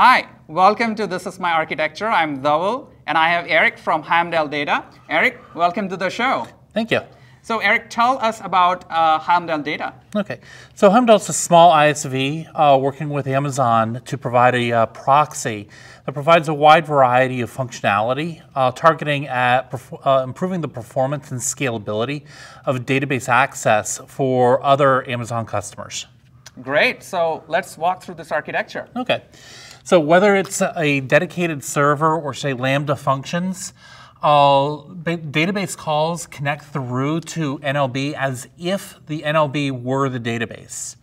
Hi, welcome to This Is My Architecture. I'm Dhawal, and I have Eric from Hamdell Data. Eric, welcome to the show. Thank you. So Eric, tell us about uh, Data. Okay, so Hamdell is a small ISV uh, working with Amazon to provide a uh, proxy that provides a wide variety of functionality, uh, targeting at uh, improving the performance and scalability of database access for other Amazon customers. Great, so let's walk through this architecture. Okay. So whether it's a dedicated server or say Lambda functions, uh, all database calls connect through to NLB as if the NLB were the database.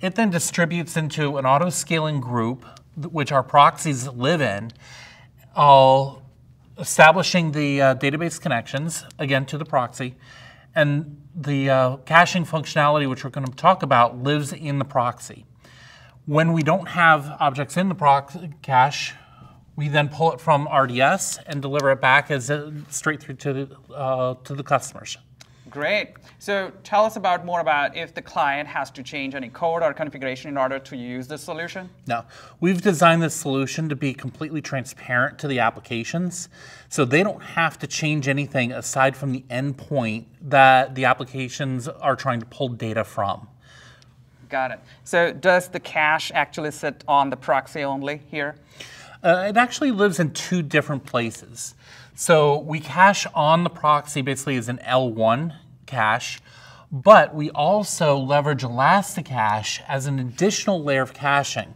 It then distributes into an auto-scaling group, which our proxies live in, all establishing the uh, database connections, again, to the proxy, and the uh, caching functionality, which we're going to talk about, lives in the proxy. When we don't have objects in the proc cache, we then pull it from RDS and deliver it back as a, straight through to uh, to the customers. Great. So tell us about more about if the client has to change any code or configuration in order to use this solution. No, we've designed this solution to be completely transparent to the applications, so they don't have to change anything aside from the endpoint that the applications are trying to pull data from. Got it. So does the cache actually sit on the proxy only here? Uh, it actually lives in two different places. So we cache on the proxy basically as an L1 cache, but we also leverage Elasticache as an additional layer of caching.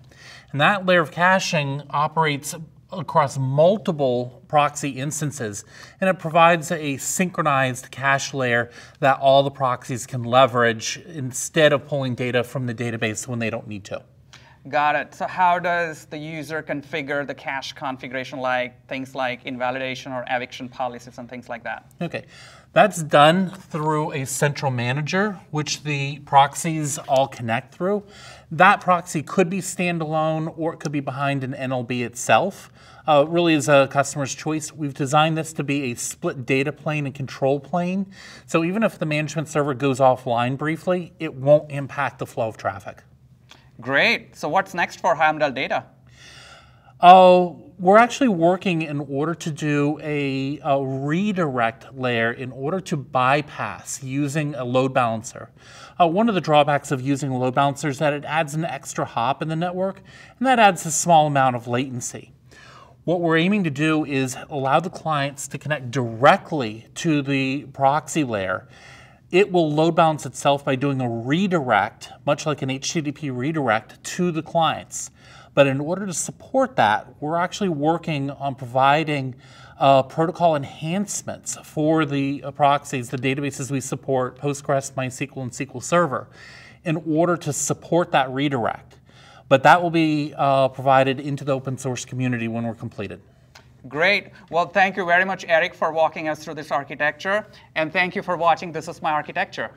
And that layer of caching operates across multiple proxy instances, and it provides a synchronized cache layer that all the proxies can leverage instead of pulling data from the database when they don't need to. Got it. So how does the user configure the cache configuration, like things like invalidation or eviction policies and things like that? Okay. That's done through a central manager, which the proxies all connect through. That proxy could be standalone or it could be behind an NLB itself. Uh, it really is a customer's choice. We've designed this to be a split data plane and control plane. So even if the management server goes offline briefly, it won't impact the flow of traffic. Great. So what's next for Hamdel Data? Oh, we're actually working in order to do a, a, redirect layer in order to bypass using a load balancer. Uh, one of the drawbacks of using a load balancer is that it adds an extra hop in the network, and that adds a small amount of latency. What we're aiming to do is allow the clients to connect directly to the proxy layer it will load balance itself by doing a redirect, much like an HTTP redirect, to the clients. But in order to support that, we're actually working on providing uh, protocol enhancements for the uh, proxies, the databases we support, Postgres, MySQL, and SQL Server, in order to support that redirect. But that will be uh, provided into the open source community when we're completed. Great. Well, thank you very much, Eric, for walking us through this architecture. And thank you for watching This Is My Architecture.